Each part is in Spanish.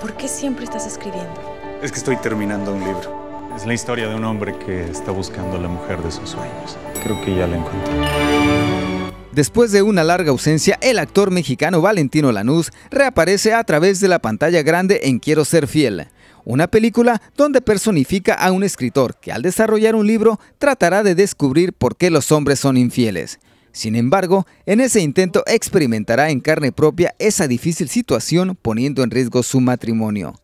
¿Por qué siempre estás escribiendo? Es que estoy terminando un libro. Es la historia de un hombre que está buscando a la mujer de sus sueños. Creo que ya la encontré. Después de una larga ausencia, el actor mexicano Valentino Lanús reaparece a través de la pantalla grande en Quiero ser fiel, una película donde personifica a un escritor que al desarrollar un libro tratará de descubrir por qué los hombres son infieles. Sin embargo, en ese intento experimentará en carne propia esa difícil situación poniendo en riesgo su matrimonio.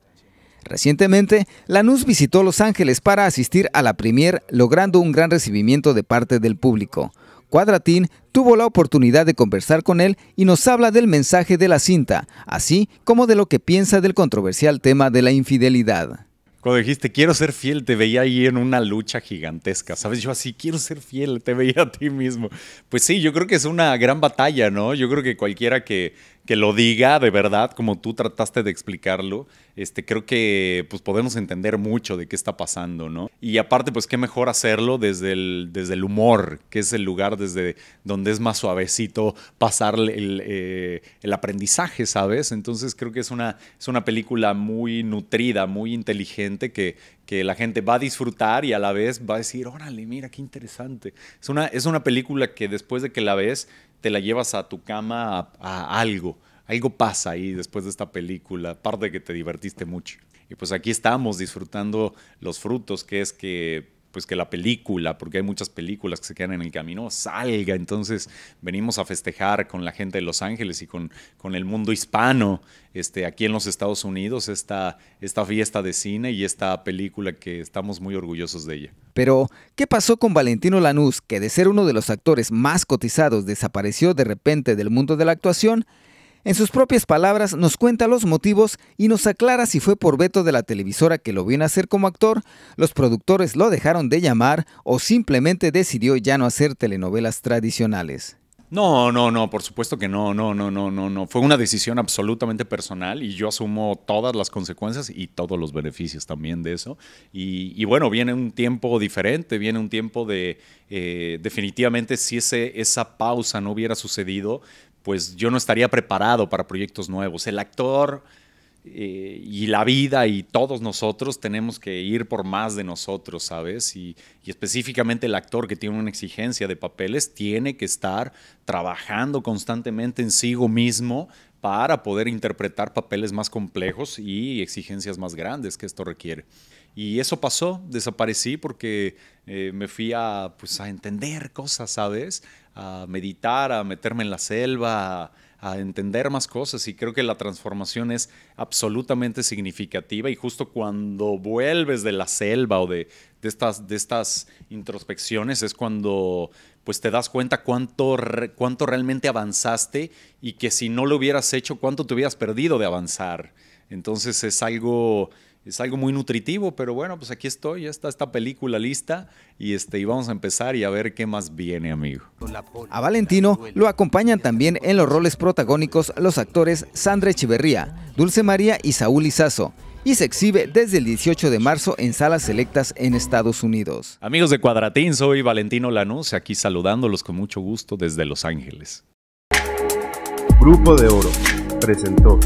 Recientemente, Lanús visitó Los Ángeles para asistir a la premier, logrando un gran recibimiento de parte del público. Cuadratín tuvo la oportunidad de conversar con él y nos habla del mensaje de la cinta, así como de lo que piensa del controversial tema de la infidelidad. Cuando dijiste, quiero ser fiel, te veía ahí en una lucha gigantesca, ¿sabes? Yo así, quiero ser fiel, te veía a ti mismo. Pues sí, yo creo que es una gran batalla, ¿no? Yo creo que cualquiera que que lo diga de verdad, como tú trataste de explicarlo, este, creo que pues podemos entender mucho de qué está pasando, ¿no? Y aparte, pues qué mejor hacerlo desde el, desde el humor, que es el lugar desde donde es más suavecito pasar eh, el, aprendizaje, ¿sabes? Entonces creo que es una, es una película muy nutrida, muy inteligente, que, la gente va a disfrutar y a la vez va a decir, órale, mira, qué interesante. Es una, es una película que después de que la ves, te la llevas a tu cama a, algo. Algo pasa ahí después de esta película, aparte de que te divertiste mucho. Y pues aquí estamos disfrutando los frutos, que es que pues que la película, porque hay muchas películas que se quedan en el camino, salga. Entonces venimos a festejar con la gente de Los Ángeles y con, con el mundo hispano, este, aquí en los Estados Unidos, esta, esta fiesta de cine y esta película que estamos muy orgullosos de ella. Pero, ¿qué pasó con Valentino Lanús, que de ser uno de los actores más cotizados desapareció de repente del mundo de la actuación? En sus propias palabras nos cuenta los motivos y nos aclara si fue por veto de la televisora que lo a hacer como actor, los productores lo dejaron de llamar o simplemente decidió ya no hacer telenovelas tradicionales. No, no, no, por supuesto que no, no, no, no, no, no. Fue una decisión absolutamente personal y yo asumo todas las consecuencias y todos los beneficios también de eso. Y, bueno, viene un tiempo diferente, viene un tiempo de eh, definitivamente si ese, esa pausa no hubiera sucedido, pues yo no estaría preparado para proyectos nuevos. El actor eh, y la vida y todos nosotros tenemos que ir por más de nosotros, ¿sabes? Y, específicamente el actor que tiene una exigencia de papeles tiene que estar trabajando constantemente en sí mismo para poder interpretar papeles más complejos y exigencias más grandes que esto requiere. Y eso pasó, desaparecí porque eh, me fui a, pues, a entender cosas, ¿sabes? A meditar, a meterme en la selva, a, a entender más cosas y creo que la transformación es absolutamente significativa y justo cuando vuelves de la selva o de, estas, de estas introspecciones es cuando pues te das cuenta cuánto, cuánto realmente avanzaste y que si no lo hubieras hecho, cuánto te hubieras perdido de avanzar. Entonces es algo es algo muy nutritivo, pero bueno, pues aquí estoy, ya está esta película lista y, este, y vamos a empezar y a ver qué más viene, amigo. A Valentino lo acompañan también en los roles protagónicos los actores Sandra Echeverría, Dulce María y Saúl Izazo. Y se exhibe desde el 18 de marzo en salas selectas en Estados Unidos. Amigos de Cuadratín, soy Valentino Lanús, aquí saludándolos con mucho gusto desde Los Ángeles. Grupo de Oro presentó